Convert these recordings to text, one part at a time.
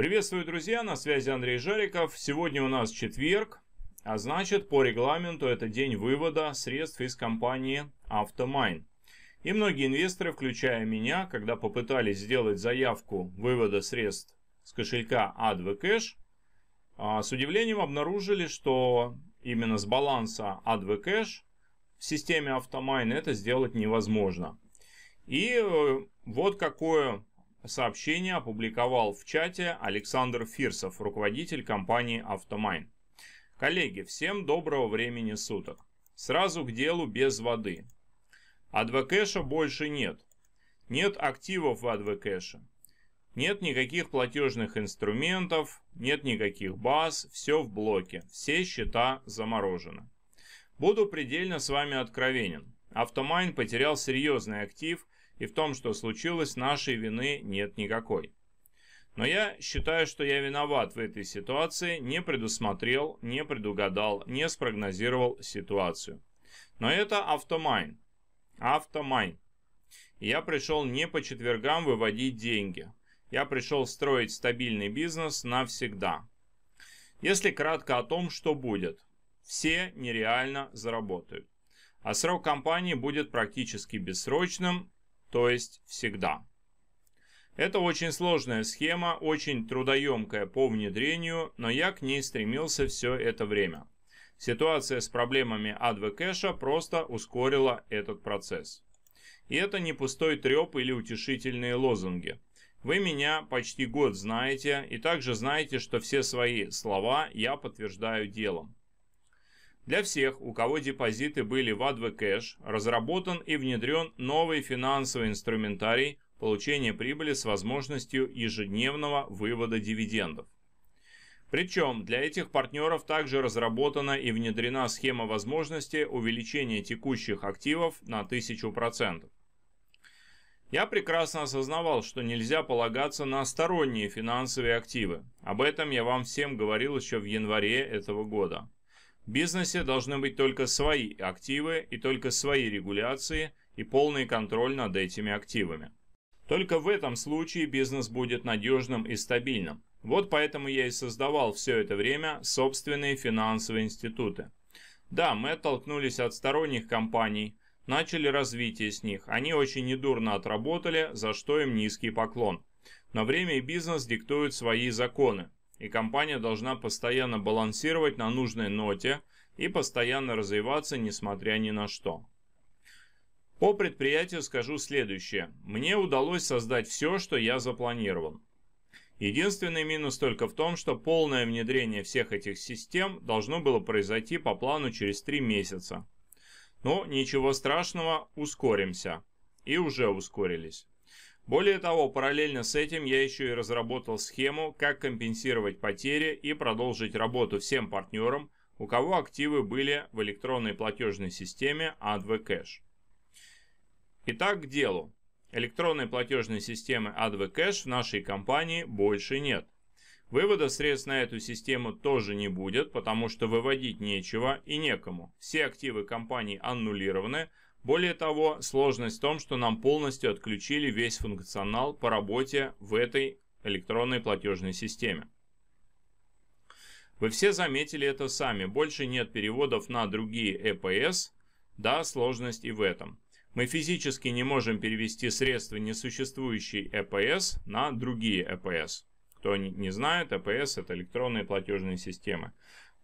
Приветствую, друзья, на связи Андрей Жариков. Сегодня у нас четверг, а значит по регламенту это день вывода средств из компании Автомайн. И многие инвесторы, включая меня, когда попытались сделать заявку вывода средств с кошелька AdvCash, а, с удивлением обнаружили, что именно с баланса AdvCash в системе Автомайн это сделать невозможно. И э, вот какое Сообщение опубликовал в чате Александр Фирсов, руководитель компании «Автомайн». Коллеги, всем доброго времени суток. Сразу к делу без воды. Адвокэша больше нет. Нет активов в Адвокэше. Нет никаких платежных инструментов, нет никаких баз, все в блоке, все счета заморожены. Буду предельно с вами откровенен. Автомайн потерял серьезный актив, и в том, что случилось, нашей вины нет никакой. Но я считаю, что я виноват в этой ситуации, не предусмотрел, не предугадал, не спрогнозировал ситуацию. Но это автомайн. Автомайн. Я пришел не по четвергам выводить деньги. Я пришел строить стабильный бизнес навсегда. Если кратко о том, что будет. Все нереально заработают. А срок компании будет практически бессрочным, то есть всегда. Это очень сложная схема, очень трудоемкая по внедрению, но я к ней стремился все это время. Ситуация с проблемами AdvoCache просто ускорила этот процесс. И это не пустой треп или утешительные лозунги. Вы меня почти год знаете и также знаете, что все свои слова я подтверждаю делом. Для всех, у кого депозиты были в AdvoCash, разработан и внедрен новый финансовый инструментарий получения прибыли с возможностью ежедневного вывода дивидендов. Причем для этих партнеров также разработана и внедрена схема возможности увеличения текущих активов на 1000%. Я прекрасно осознавал, что нельзя полагаться на сторонние финансовые активы. Об этом я вам всем говорил еще в январе этого года. В бизнесе должны быть только свои активы и только свои регуляции и полный контроль над этими активами. Только в этом случае бизнес будет надежным и стабильным. Вот поэтому я и создавал все это время собственные финансовые институты. Да, мы оттолкнулись от сторонних компаний, начали развитие с них. Они очень недурно отработали, за что им низкий поклон. Но время и бизнес диктуют свои законы и компания должна постоянно балансировать на нужной ноте и постоянно развиваться, несмотря ни на что. По предприятию скажу следующее. Мне удалось создать все, что я запланировал. Единственный минус только в том, что полное внедрение всех этих систем должно было произойти по плану через 3 месяца. Но ничего страшного, ускоримся. И уже ускорились. Более того, параллельно с этим я еще и разработал схему, как компенсировать потери и продолжить работу всем партнерам, у кого активы были в электронной платежной системе AdvCash. Итак, к делу. Электронной платежной системы AdvCash в нашей компании больше нет. Вывода средств на эту систему тоже не будет, потому что выводить нечего и некому. Все активы компании аннулированы, более того, сложность в том, что нам полностью отключили весь функционал по работе в этой электронной платежной системе. Вы все заметили это сами. Больше нет переводов на другие ЭПС. Да, сложность и в этом. Мы физически не можем перевести средства несуществующей ЭПС на другие ЭПС. Кто не знает, ЭПС – это электронные платежные системы.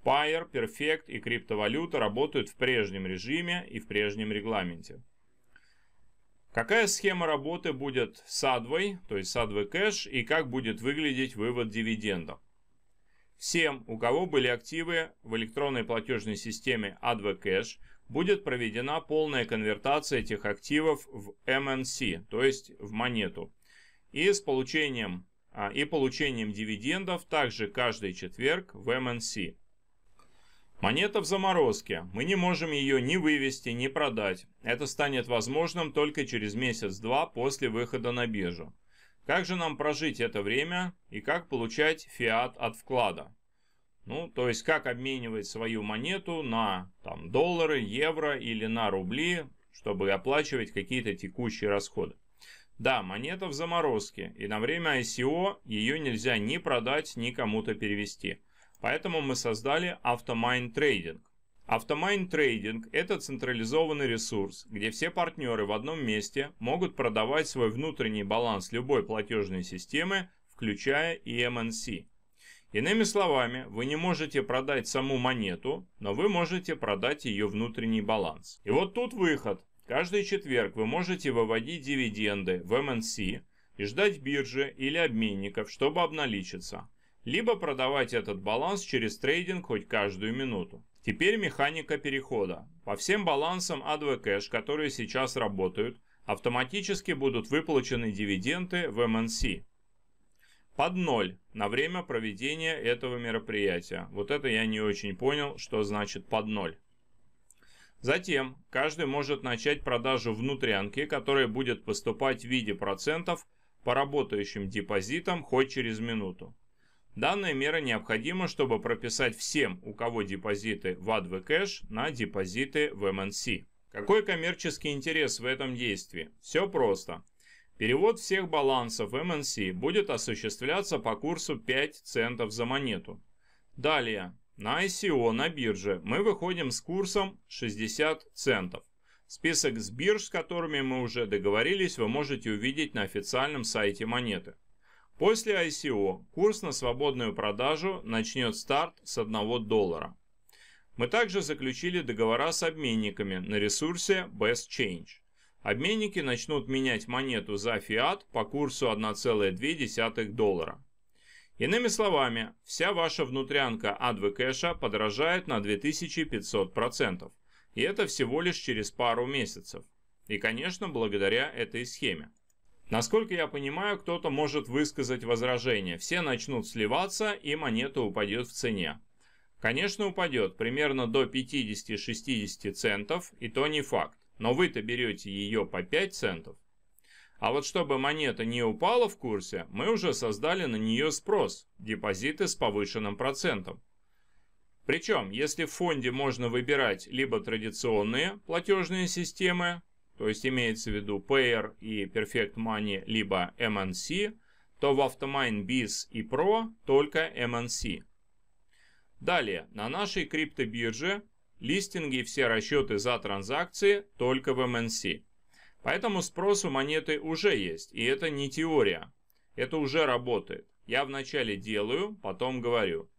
Pair, Perfect и криптовалюта работают в прежнем режиме и в прежнем регламенте. Какая схема работы будет с Adway, то есть с Adway Cash, и как будет выглядеть вывод дивидендов? Всем, у кого были активы в электронной платежной системе Adway Cash, будет проведена полная конвертация этих активов в MNC, то есть в монету. И с получением, а, и получением дивидендов также каждый четверг в MNC. Монета в заморозке. Мы не можем ее ни вывести, ни продать. Это станет возможным только через месяц-два после выхода на биржу. Как же нам прожить это время и как получать фиат от вклада? Ну, то есть как обменивать свою монету на там, доллары, евро или на рубли, чтобы оплачивать какие-то текущие расходы. Да, монета в заморозке, и на время ICO ее нельзя ни продать, ни кому-то перевести – Поэтому мы создали Автомайн Трейдинг. Автомайн Трейдинг – это централизованный ресурс, где все партнеры в одном месте могут продавать свой внутренний баланс любой платежной системы, включая и MNC. Эм Иными словами, вы не можете продать саму монету, но вы можете продать ее внутренний баланс. И вот тут выход. Каждый четверг вы можете выводить дивиденды в MNC эм и ждать биржи или обменников, чтобы обналичиться либо продавать этот баланс через трейдинг хоть каждую минуту. Теперь механика перехода. По всем балансам a Cash, которые сейчас работают, автоматически будут выплачены дивиденды в MNC. Под ноль на время проведения этого мероприятия. Вот это я не очень понял, что значит под ноль. Затем каждый может начать продажу внутрянки, которая будет поступать в виде процентов по работающим депозитам хоть через минуту. Данная мера необходима, чтобы прописать всем, у кого депозиты в AdvCash, на депозиты в MNC. Какой коммерческий интерес в этом действии? Все просто. Перевод всех балансов MNC будет осуществляться по курсу 5 центов за монету. Далее, на ICO на бирже мы выходим с курсом 60 центов. Список с бирж, с которыми мы уже договорились, вы можете увидеть на официальном сайте монеты. После ICO курс на свободную продажу начнет старт с 1 доллара. Мы также заключили договора с обменниками на ресурсе Best Change. Обменники начнут менять монету за фиат по курсу 1,2 доллара. Иными словами, вся ваша внутрянка AdvoCash подорожает на 2500%. И это всего лишь через пару месяцев. И, конечно, благодаря этой схеме. Насколько я понимаю, кто-то может высказать возражение. Все начнут сливаться, и монета упадет в цене. Конечно, упадет примерно до 50-60 центов, и то не факт. Но вы-то берете ее по 5 центов. А вот чтобы монета не упала в курсе, мы уже создали на нее спрос, депозиты с повышенным процентом. Причем, если в фонде можно выбирать либо традиционные платежные системы, то есть имеется в виду Payer и Perfect Money, либо MNC, то в Automine BIS и Pro только MNC. Далее, на нашей криптобирже листинги и все расчеты за транзакции только в MNC. Поэтому спрос у монеты уже есть, и это не теория. Это уже работает. Я вначале делаю, потом говорю.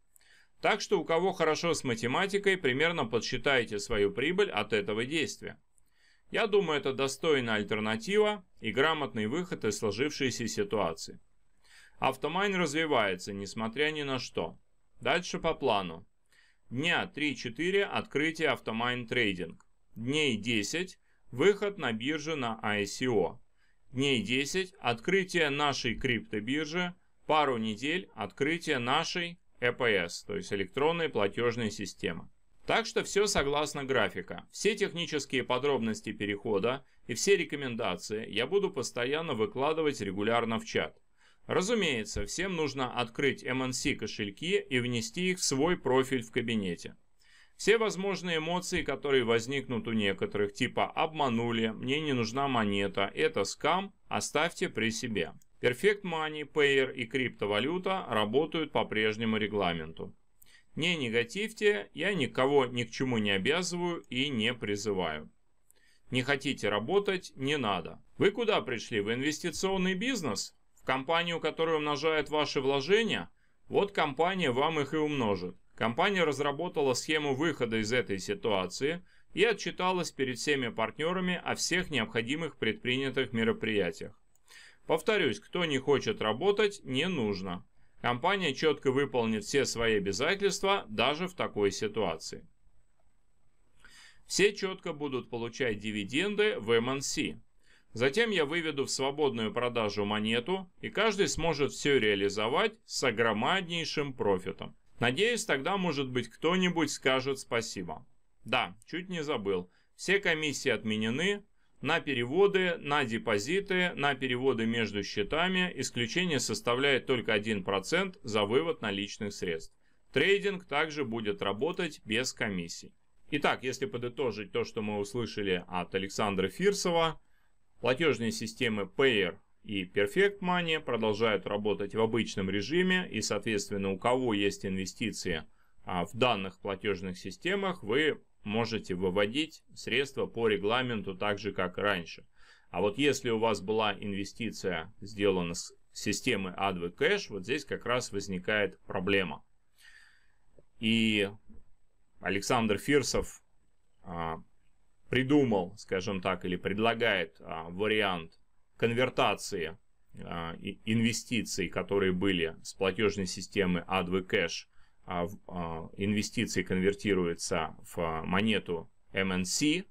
Так что у кого хорошо с математикой, примерно подсчитайте свою прибыль от этого действия. Я думаю, это достойная альтернатива и грамотный выход из сложившейся ситуации. Автомайн развивается, несмотря ни на что. Дальше по плану. Дня 3-4 открытие автомайн трейдинг. Дней 10 выход на биржу на ICO. Дней 10 открытие нашей криптобиржи. Пару недель открытие нашей EPS, э то есть электронной платежной системы. Так что все согласно графика. Все технические подробности перехода и все рекомендации я буду постоянно выкладывать регулярно в чат. Разумеется, всем нужно открыть MNC кошельки и внести их в свой профиль в кабинете. Все возможные эмоции, которые возникнут у некоторых, типа «обманули», «мне не нужна монета», «это скам», оставьте при себе. Perfect Money, Payer и криптовалюта работают по прежнему регламенту. Не негативьте, я никого ни к чему не обязываю и не призываю. Не хотите работать, не надо. Вы куда пришли? В инвестиционный бизнес? В компанию, которая умножает ваши вложения? Вот компания вам их и умножит. Компания разработала схему выхода из этой ситуации и отчиталась перед всеми партнерами о всех необходимых предпринятых мероприятиях. Повторюсь, кто не хочет работать, не нужно. Компания четко выполнит все свои обязательства даже в такой ситуации. Все четко будут получать дивиденды в MNC. Затем я выведу в свободную продажу монету, и каждый сможет все реализовать с огромнейшим профитом. Надеюсь, тогда, может быть, кто-нибудь скажет спасибо. Да, чуть не забыл. Все комиссии отменены, на переводы, на депозиты, на переводы между счетами. Исключение составляет только 1% за вывод наличных средств. Трейдинг также будет работать без комиссий. Итак, если подытожить то, что мы услышали от Александра Фирсова, платежные системы Payer и Perfect Money продолжают работать в обычном режиме и, соответственно, у кого есть инвестиции а, в данных платежных системах, вы можете выводить средства по регламенту так же, как раньше. А вот если у вас была инвестиция сделана с системы AdvoCash, вот здесь как раз возникает проблема. И Александр Фирсов а, придумал, скажем так, или предлагает а, вариант конвертации а, инвестиций, которые были с платежной системы AdvoCash а а, инвестиции конвертируются в а, монету MNC.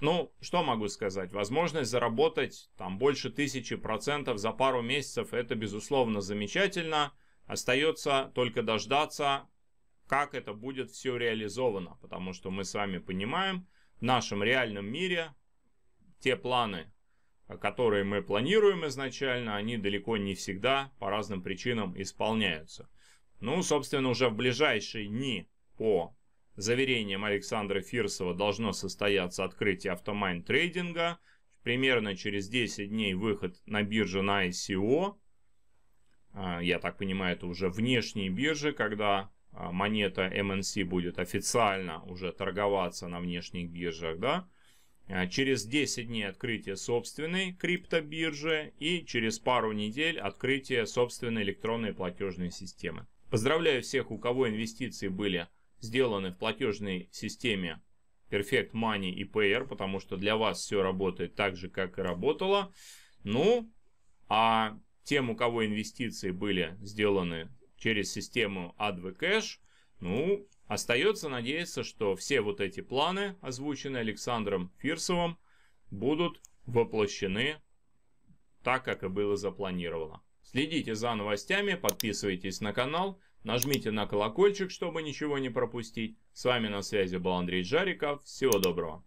Ну, что могу сказать? Возможность заработать там больше тысячи процентов за пару месяцев, это безусловно замечательно. Остается только дождаться, как это будет все реализовано, потому что мы с вами понимаем, в нашем реальном мире те планы, которые мы планируем изначально, они далеко не всегда по разным причинам исполняются. Ну, собственно, уже в ближайшие дни, по заверениям Александра Фирсова, должно состояться открытие автомайн трейдинга. Примерно через 10 дней выход на биржу на ICO. А, я так понимаю, это уже внешние биржи, когда а, монета MNC эм будет официально уже торговаться на внешних биржах, да, а, Через 10 дней открытие собственной криптобиржи и через пару недель открытие собственной электронной платежной системы. Поздравляю всех, у кого инвестиции были сделаны в платежной системе Perfect Money и PR, потому что для вас все работает так же, как и работало. Ну, а тем, у кого инвестиции были сделаны через систему AdvCash, ну, остается надеяться, что все вот эти планы, озвученные Александром Фирсовым, будут воплощены так, как и было запланировано. Следите за новостями, подписывайтесь на канал, нажмите на колокольчик, чтобы ничего не пропустить. С вами на связи был Андрей Жариков. Всего доброго.